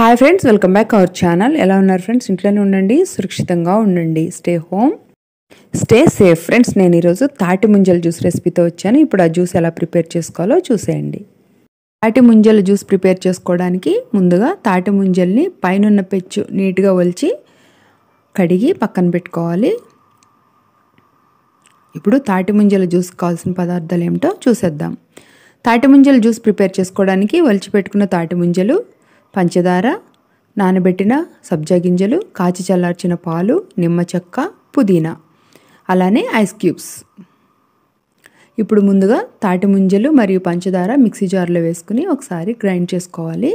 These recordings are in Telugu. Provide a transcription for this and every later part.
hi friends welcome back our channel ఎలా ఉన్నారు ఫ్రెండ్స్ ఇంట్లోనే ఉండండి సురక్షితంగా ఉండండి stay home stay safe friends నేను ఈరోజు తాటి ముంజల జ్యూస్ రెసిపీతో వచ్చాను ఇప్పుడు ఆ జ్యూస్ ఎలా ప్రిపేర్ చేసుకోవాలో చూసేయండి తాటి ముంజల జ్యూస్ ప్రిపేర్ చేసుకోవడానికి ముందుగా తాటి ముంజల్ని పైనున్న పెచ్చు నీట్గా ఒలిచి కడిగి పక్కన పెట్టుకోవాలి ఇప్పుడు తాటి ముంజల జ్యూస్ కావాల్సిన పదార్థాలు ఏమిటో చూసేద్దాం తాటి ముంజల జ్యూస్ ప్రిపేర్ చేసుకోవడానికి ఒలిచి పెట్టుకున్న తాటి ముంజలు పంచదార నానబెట్టిన సబ్జా గింజలు కాచి చల్లార్చిన పాలు నిమ్మ చెక్క పుదీనా అలానే ఐస్ క్యూబ్స్ ఇప్పుడు ముందుగా తాటి ముంజలు మరియు పంచదార మిక్సీ జార్లో వేసుకుని ఒకసారి గ్రైండ్ చేసుకోవాలి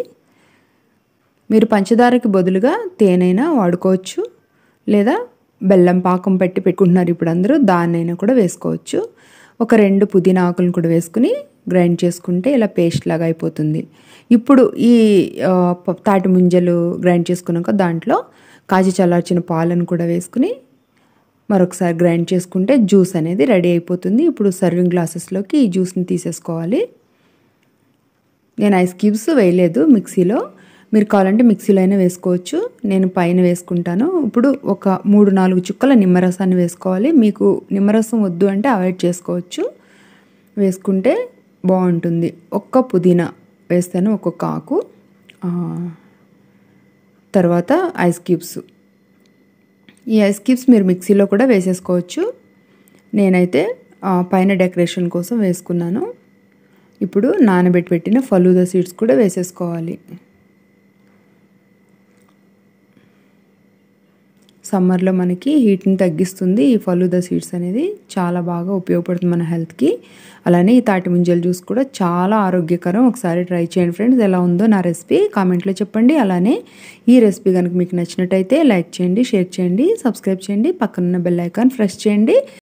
మీరు పంచదారకి బదులుగా తేనైనా వాడుకోవచ్చు లేదా బెల్లం పాకం పెట్టి పెట్టుకుంటున్నారు ఇప్పుడు అందరూ దాన్నైనా కూడా వేసుకోవచ్చు ఒక రెండు పుదీనా ఆకులను కూడా వేసుకుని గ్రైండ్ చేసుకుంటే ఇలా పేస్ట్ లాగా అయిపోతుంది ఇప్పుడు ఈ తాటి ముంజలు గ్రైండ్ చేసుకున్నాక దాంట్లో కాచి చల్లార్చిన పాలను కూడా వేసుకుని మరొకసారి గ్రైండ్ చేసుకుంటే జ్యూస్ అనేది రెడీ అయిపోతుంది ఇప్పుడు సర్వింగ్ గ్లాసెస్లోకి ఈ జ్యూస్ని తీసేసుకోవాలి నేను ఐస్ క్యూబ్స్ వేయలేదు మిక్సీలో మీరు కావాలంటే మిక్సీలో అయినా వేసుకోవచ్చు నేను పైన వేసుకుంటాను ఇప్పుడు ఒక మూడు నాలుగు చుక్కల నిమ్మరసాన్ని వేసుకోవాలి మీకు నిమ్మరసం వద్దు అంటే అవాయిడ్ చేసుకోవచ్చు వేసుకుంటే బాగుంటుంది ఒక్క పుదీనా వేస్తాను ఒక్కొక్క ఆకు తర్వాత ఐస్ క్యూబ్స్ ఈ ఐస్ క్యూబ్స్ మీరు మిక్సీలో కూడా వేసేసుకోవచ్చు నేనైతే పైన డెకరేషన్ కోసం వేసుకున్నాను ఇప్పుడు నానబెట్టి పెట్టిన ఫలూదా సీడ్స్ కూడా వేసేసుకోవాలి సమ్మర్లో మనకి హీట్ని తగ్గిస్తుంది ఈ ఫలుద సీడ్స్ అనేది చాలా బాగా ఉపయోగపడుతుంది మన హెల్త్కి అలానే ఈ తాటి ముంజల జ్యూస్ కూడా చాలా ఆరోగ్యకరం ఒకసారి ట్రై చేయండి ఫ్రెండ్స్ ఎలా ఉందో నా రెసిపీ కామెంట్లో చెప్పండి అలానే ఈ రెసిపీ కనుక మీకు నచ్చినట్టయితే లైక్ చేయండి షేర్ చేయండి సబ్స్క్రైబ్ చేయండి పక్కనున్న బెల్ ఐకాన్ ప్రెస్ చేయండి